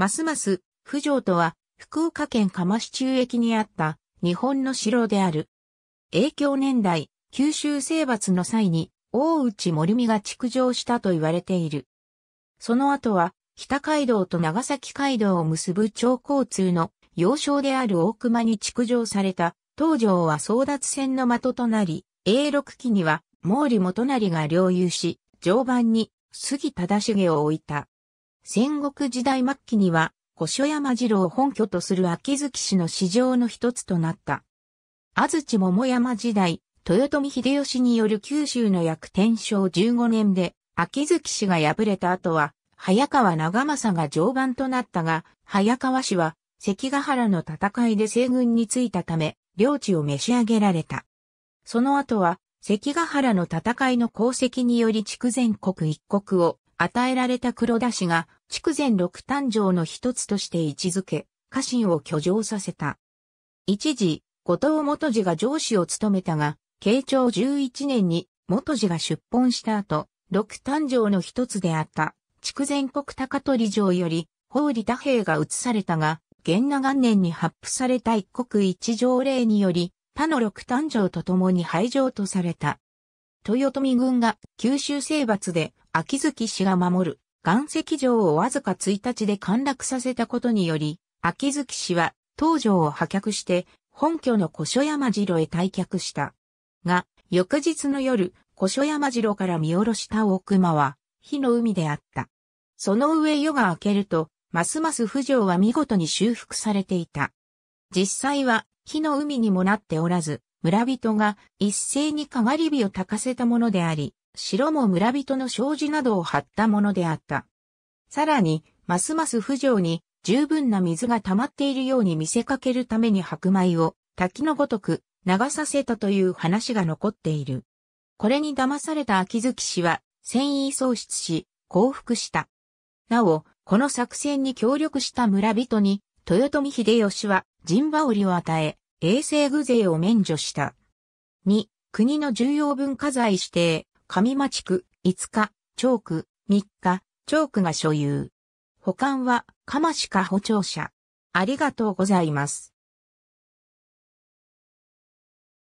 ますます、府城とは、福岡県釜市中駅にあった日本の城である。影響年代、九州征伐の際に、大内森美が築城したと言われている。その後は、北海道と長崎街道を結ぶ超交通の要衝である大熊に築城された、東城は争奪戦の的となり、永禄期には毛利元就が領有し、常磐に杉忠重を置いた。戦国時代末期には、古書山郎を本拠とする秋月氏の市場の一つとなった。安土桃山時代、豊臣秀吉による九州の約天正15年で、秋月氏が敗れた後は、早川長政が常磐となったが、早川氏は、関ヶ原の戦いで西軍に着いたため、領地を召し上げられた。その後は、関ヶ原の戦いの功績により筑前国一国を与えられた黒田氏が、筑前六誕生の一つとして位置づけ、家臣を居城させた。一時、後藤元次が上司を務めたが、慶長11年に元次が出奔した後、六誕生の一つであった、筑前国高取城より、法理多平が移されたが、元那元年に発布された一国一条令により、他の六誕生と共に廃城とされた。豊臣軍が九州征伐で秋月氏が守る岩石城をわずか1日で陥落させたことにより、秋月氏は東城を破却して本拠の古書山城へ退却した。が、翌日の夜、古書山城から見下ろした大熊は、火の海であった。その上夜が明けると、ますます不条は見事に修復されていた。実際は火の海にもなっておらず、村人が一斉にかがり火を焚かせたものであり、城も村人の障子などを張ったものであった。さらに、ますます不条に十分な水が溜まっているように見せかけるために白米を滝のごとく流させたという話が残っている。これに騙された秋月氏は戦意喪失し、降伏した。なお、この作戦に協力した村人に、豊臣秀吉は陣羽織を与え、衛生具税を免除した。2、国の重要文化財指定、上町区、5日、長区、3日、長区が所有。保管は、鎌しか。補聴者。ありがとうございます。